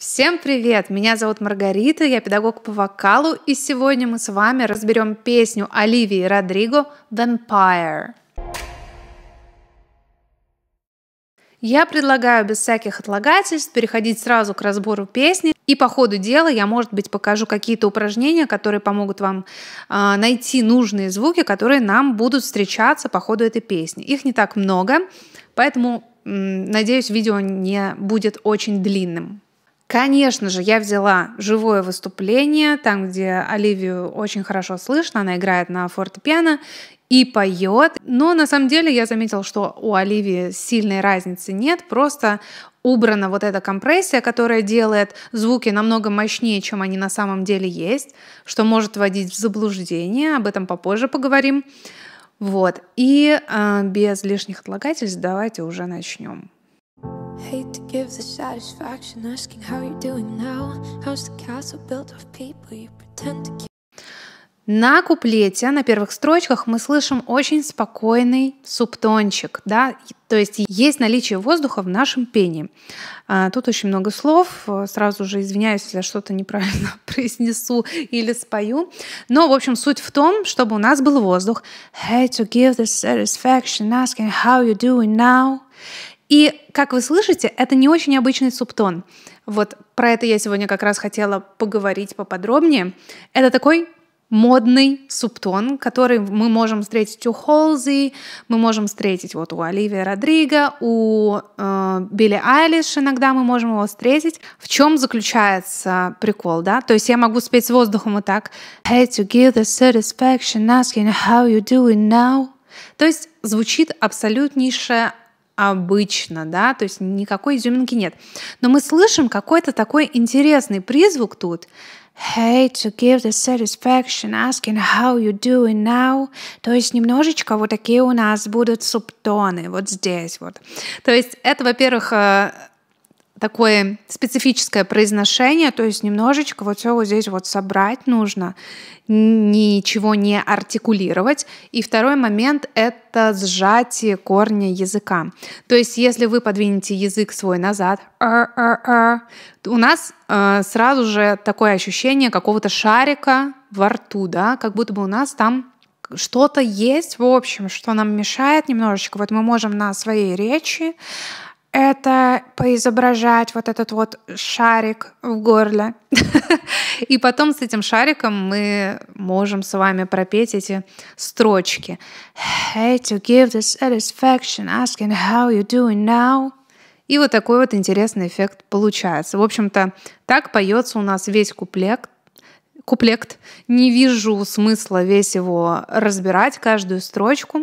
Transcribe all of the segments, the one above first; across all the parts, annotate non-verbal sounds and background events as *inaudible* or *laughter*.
Всем привет! Меня зовут Маргарита, я педагог по вокалу, и сегодня мы с вами разберем песню Оливии Родриго «Vampire». Я предлагаю без всяких отлагательств переходить сразу к разбору песни. И по ходу дела я, может быть, покажу какие-то упражнения, которые помогут вам э, найти нужные звуки, которые нам будут встречаться по ходу этой песни. Их не так много, поэтому, надеюсь, видео не будет очень длинным. Конечно же, я взяла живое выступление, там, где Оливию очень хорошо слышно, она играет на фортепиано и поет. Но на самом деле я заметила, что у Оливии сильной разницы нет, просто убрана вот эта компрессия, которая делает звуки намного мощнее, чем они на самом деле есть, что может вводить в заблуждение, об этом попозже поговорим. Вот, и э, без лишних отлагательств давайте уже начнем. Hate to give the satisfaction asking how you're doing now. How's the castle built of people you pretend to на куплете, на первых строчках мы слышим очень спокойный субтончик, да, то есть есть наличие воздуха в нашем пении. А, тут очень много слов, сразу же извиняюсь, если я что-то неправильно *laughs* произнесу или спою, но, в общем, суть в том, чтобы у нас был воздух. Hey, to give the satisfaction asking how you doing now. И, как вы слышите, это не очень обычный субтон. Вот про это я сегодня как раз хотела поговорить поподробнее. Это такой модный субтон, который мы можем встретить у Холзи, мы можем встретить вот у Оливии Родриго, у э, Билли Айлиш иногда мы можем его встретить. В чем заключается прикол, да? То есть я могу спеть с воздухом вот так. Hey, to give the satisfaction asking how you doing now. То есть звучит абсолютнейшая обычно, да, то есть никакой изюминки нет. Но мы слышим какой-то такой интересный призвук тут. Hey, to give the satisfaction, asking how you doing now. То есть немножечко вот такие у нас будут субтоны вот здесь вот. То есть это, во-первых, э, такое специфическое произношение, то есть немножечко вот все вот здесь вот собрать нужно, ничего не артикулировать. И второй момент — это сжатие корня языка. То есть если вы подвинете язык свой назад, а, а, а, у нас э, сразу же такое ощущение какого-то шарика во рту, да, как будто бы у нас там что-то есть, в общем, что нам мешает немножечко. Вот мы можем на своей речи это поизображать вот этот вот шарик в горле. *laughs* И потом с этим шариком мы можем с вами пропеть эти строчки. Hey, to give the satisfaction, asking how you doing now. И вот такой вот интересный эффект получается. В общем-то, так поется у нас весь куплет, куплект. Не вижу смысла весь его разбирать, каждую строчку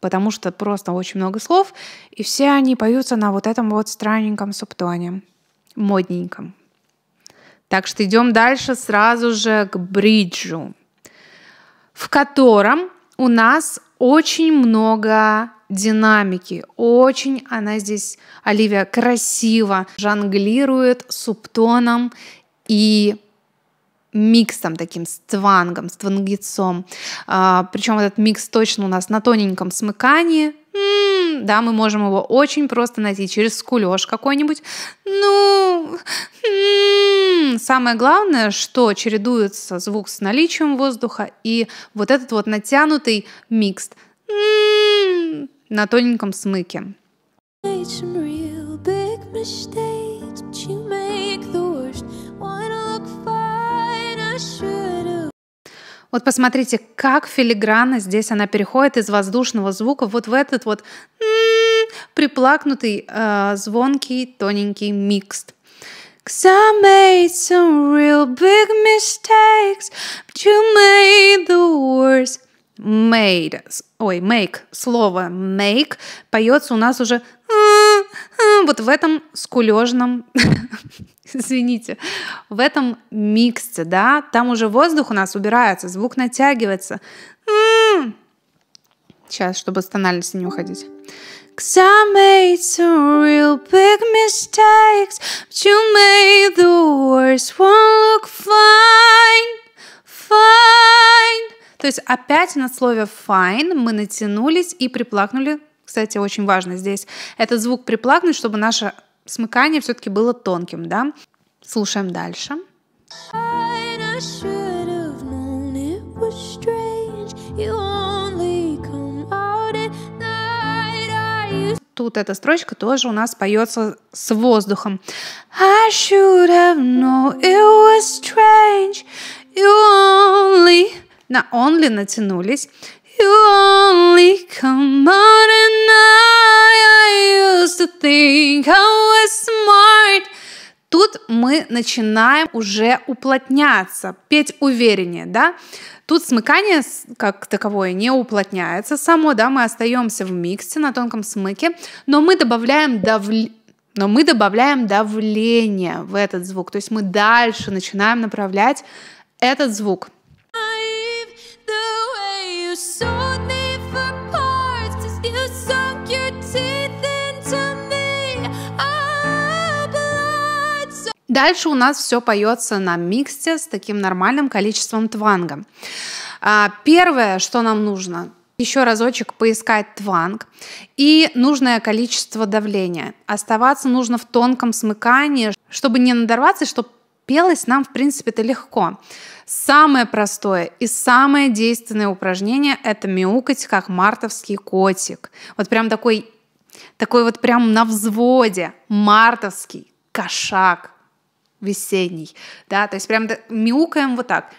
потому что просто очень много слов, и все они поются на вот этом вот странненьком субтоне, модненьком. Так что идем дальше сразу же к бриджу, в котором у нас очень много динамики. Очень она здесь, Оливия, красиво жонглирует субтоном и миксом таким, с твангом, с твангецом. А, причем этот микс точно у нас на тоненьком смыкании. М-м, да, мы можем его очень просто найти через скулеж какой-нибудь. Ну, м-м. самое главное, что чередуется звук с наличием воздуха и вот этот вот натянутый микс м-м, на тоненьком смыке. Made some real big Вот посмотрите, как филигранно здесь она переходит из воздушного звука вот в этот вот м-м, приплакнутый, э, звонкий, тоненький микст. Cause I made some real big mistakes, but you made the worst. Made, ой, make, слово make поется у нас уже м-м, вот в этом скулежном *laughs* *laughs* извините, в этом миксе да, там уже воздух у нас убирается, звук натягивается. Сейчас, м-м-м. чтобы с тональности не уходить. Cause I made some real big mistakes, but you made the worst one look fine, fine. То есть опять на слове fine мы натянулись и приплакнули. Кстати, очень важно здесь этот звук приплакнуть, чтобы наша смыкание все-таки было тонким, да? Слушаем дальше. Тут эта строчка тоже у нас поется с воздухом. I should have known it was strange. You only на only натянулись. You only come out at night. I used to think I was smart. Тут мы начинаем уже уплотняться, петь увереннее, да? Тут смыкание как таковое не уплотняется само, да, мы остаемся в миксе на тонком смыке, но мы добавляем давление, но мы добавляем давление в этот звук, то есть мы дальше начинаем направлять этот звук. Дальше у нас все поется на миксте с таким нормальным количеством тванга. Первое, что нам нужно, еще разочек поискать тванг и нужное количество давления. Оставаться нужно в тонком смыкании, чтобы не надорваться, чтобы пелось нам, в принципе, это легко. Самое простое и самое действенное упражнение – это мяукать, как мартовский котик. Вот прям такой, такой вот прям на взводе мартовский кошак весенний, да, то есть прям мяукаем вот так.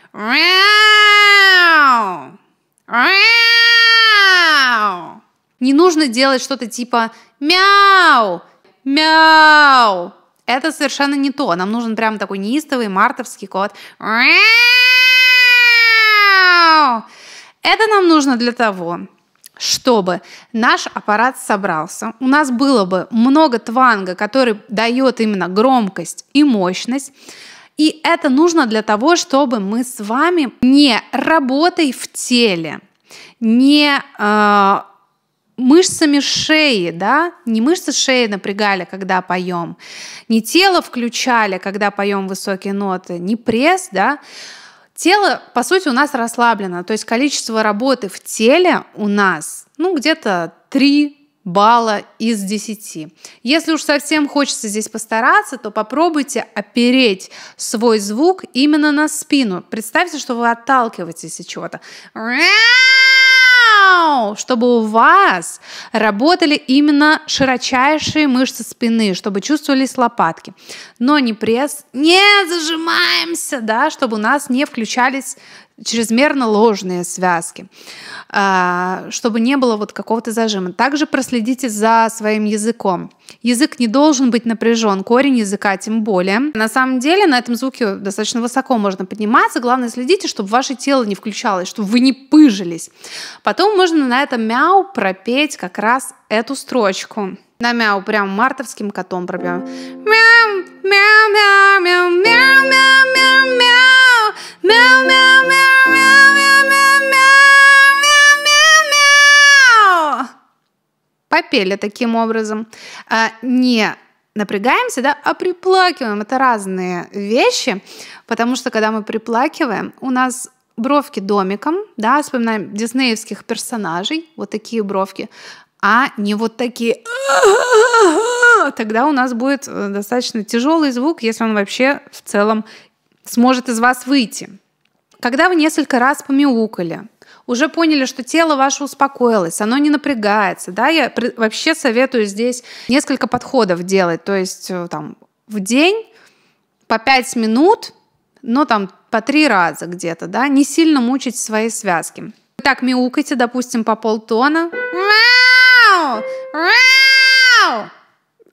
Не нужно делать что-то типа мяу, мяу. Это совершенно не то. Нам нужен прям такой неистовый мартовский кот. Это нам нужно для того, чтобы наш аппарат собрался, у нас было бы много тванга, который дает именно громкость и мощность. И это нужно для того, чтобы мы с вами не работой в теле, не э, мышцами шеи, да, не мышцы шеи напрягали, когда поем, не тело включали, когда поем высокие ноты, не пресс, да, Тело, по сути, у нас расслаблено, то есть количество работы в теле у нас, ну, где-то 3 балла из 10. Если уж совсем хочется здесь постараться, то попробуйте опереть свой звук именно на спину. Представьте, что вы отталкиваетесь от чего-то. Вау! Чтобы у вас работали именно широчайшие мышцы спины, чтобы чувствовались лопатки. Но не пресс, не зажимаемся, да, чтобы у нас не включались чрезмерно ложные связки, а, чтобы не было вот какого-то зажима. Также проследите за своим языком. Язык не должен быть напряжен, корень языка тем более. На самом деле на этом звуке достаточно высоко можно подниматься. Главное, следите, чтобы ваше тело не включалось, чтобы вы не пыжились. Потом можно на этом мяу пропеть как раз эту строчку. На мяу прям мартовским котом пробьем. Мяу, мяу, мяу, мяу, мяу, мяу, мяу, мяу, мяу, мяу. капели таким образом. А, не напрягаемся, да, а приплакиваем. Это разные вещи, потому что когда мы приплакиваем, у нас бровки домиком, да, вспоминаем диснеевских персонажей, вот такие бровки, а не вот такие. Тогда у нас будет э, достаточно тяжелый звук, если он вообще в целом сможет из вас выйти. Когда вы несколько раз помяукали, уже поняли, что тело ваше успокоилось, оно не напрягается. Да? Я вообще советую здесь несколько подходов делать. То есть э, там, в день по 5 минут, но там по 3 раза где-то, да, не сильно мучить свои связки. Так мяукайте, допустим, по полтона. Мяу! Мяу!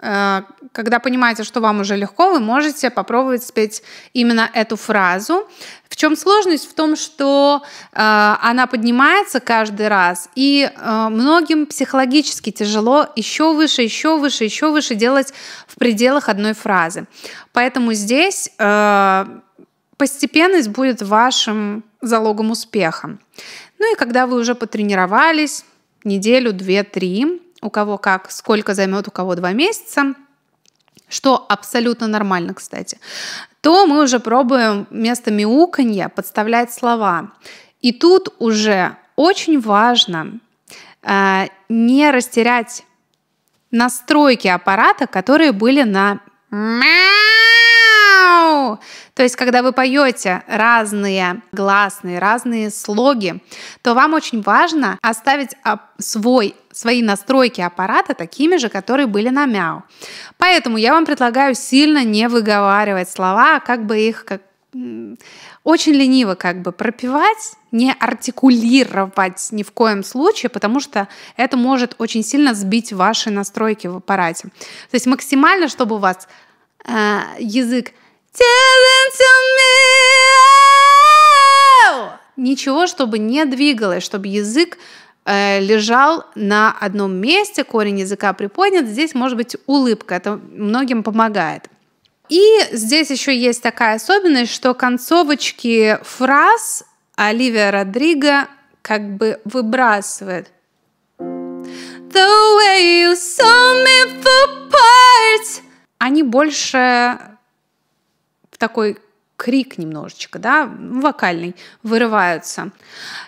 Э, когда понимаете, что вам уже легко, вы можете попробовать спеть именно эту фразу. В чем сложность? В том, что э, она поднимается каждый раз, и э, многим психологически тяжело еще выше, еще выше, еще выше делать в пределах одной фразы. Поэтому здесь э, постепенность будет вашим залогом успеха. Ну и когда вы уже потренировались, неделю, две, три, у кого как, сколько займет у кого два месяца, что абсолютно нормально, кстати, то мы уже пробуем вместо мяуканья подставлять слова. И тут уже очень важно э, не растерять настройки аппарата, которые были на то есть, когда вы поете разные гласные, разные слоги, то вам очень важно оставить свой свои настройки аппарата такими же, которые были на мяу. Поэтому я вам предлагаю сильно не выговаривать слова, а как бы их как очень лениво как бы пропивать, не артикулировать ни в коем случае, потому что это может очень сильно сбить ваши настройки в аппарате. То есть максимально, чтобы у вас э, язык Ничего, чтобы не двигалось, чтобы язык э, лежал на одном месте, корень языка приподнят. Здесь может быть улыбка, это многим помогает. И здесь еще есть такая особенность, что концовочки фраз Оливия Родриго как бы выбрасывает. The way you saw me for parts. Они больше такой крик немножечко, да, вокальный, вырываются.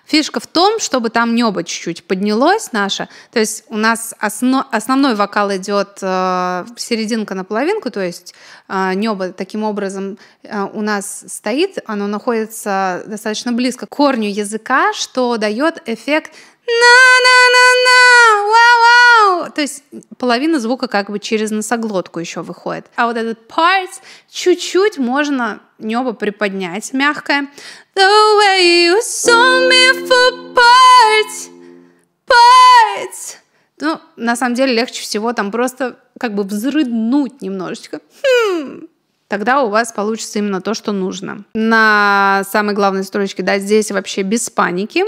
Фишка в том, чтобы там небо чуть-чуть поднялось наше, то есть у нас осно, основной вокал идет э, серединка на половинку, то есть э, небо таким образом э, у нас стоит, оно находится достаточно близко к корню языка, что дает эффект на-на-на-на, вау-вау. То есть половина звука как бы через носоглотку еще выходит. А вот этот parts чуть-чуть можно небо приподнять, мягкое. The way you saw me for parts, parts. Ну, на самом деле легче всего там просто как бы взрыднуть немножечко. Хм, тогда у вас получится именно то, что нужно. На самой главной строчке, да, здесь вообще без паники.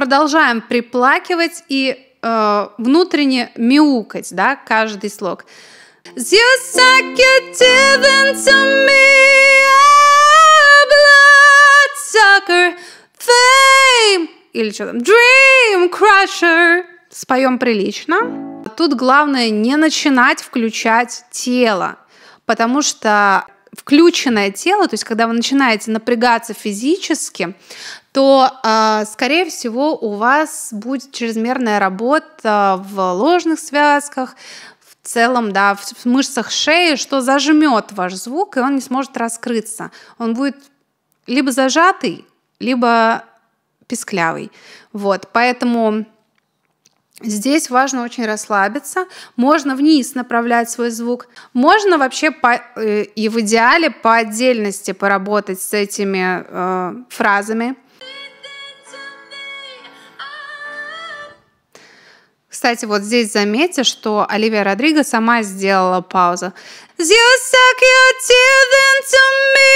продолжаем приплакивать и э, внутренне мяукать, да, каждый слог. А или что там, dream crusher. Споем прилично. Тут главное не начинать включать тело, потому что включенное тело, то есть когда вы начинаете напрягаться физически, то, а, скорее всего, у вас будет чрезмерная работа в ложных связках, в целом, да, в мышцах шеи, что зажмет ваш звук, и он не сможет раскрыться. Он будет либо зажатый, либо песклявый. Вот, поэтому Здесь важно очень расслабиться. Можно вниз направлять свой звук. Можно вообще по, э, и в идеале по отдельности поработать с этими э, фразами. Кстати, вот здесь заметьте, что Оливия Родриго сама сделала паузу. You suck your teeth into me,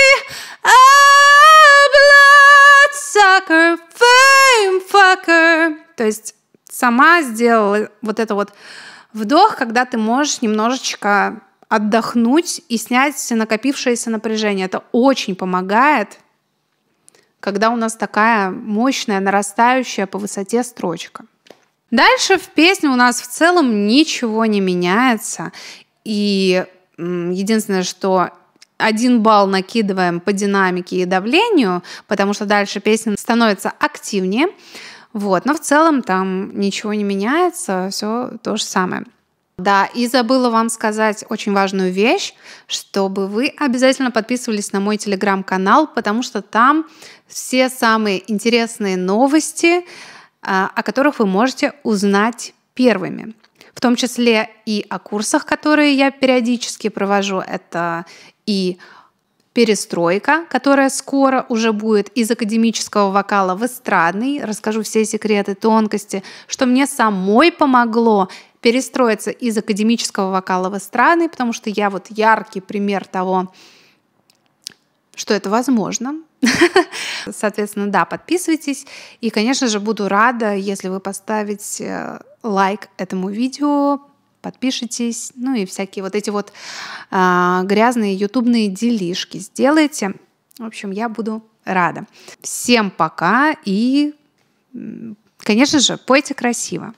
oh, bloodsucker, fame fucker. То есть сама сделала вот это вот вдох, когда ты можешь немножечко отдохнуть и снять все накопившееся напряжение. Это очень помогает, когда у нас такая мощная, нарастающая по высоте строчка. Дальше в песне у нас в целом ничего не меняется. И единственное, что один балл накидываем по динамике и давлению, потому что дальше песня становится активнее. Вот. Но в целом там ничего не меняется, все то же самое. Да, и забыла вам сказать очень важную вещь, чтобы вы обязательно подписывались на мой телеграм-канал, потому что там все самые интересные новости, а, о которых вы можете узнать первыми. В том числе и о курсах, которые я периодически провожу. Это и перестройка, которая скоро уже будет из академического вокала в эстрадный, расскажу все секреты, тонкости, что мне самой помогло перестроиться из академического вокала в эстрадный, потому что я вот яркий пример того, что это возможно. *laughs* Соответственно, да, подписывайтесь. И, конечно же, буду рада, если вы поставите э, лайк этому видео, подпишитесь, ну и всякие вот эти вот э, грязные ютубные делишки сделайте. В общем, я буду рада. Всем пока и, конечно же, пойте красиво.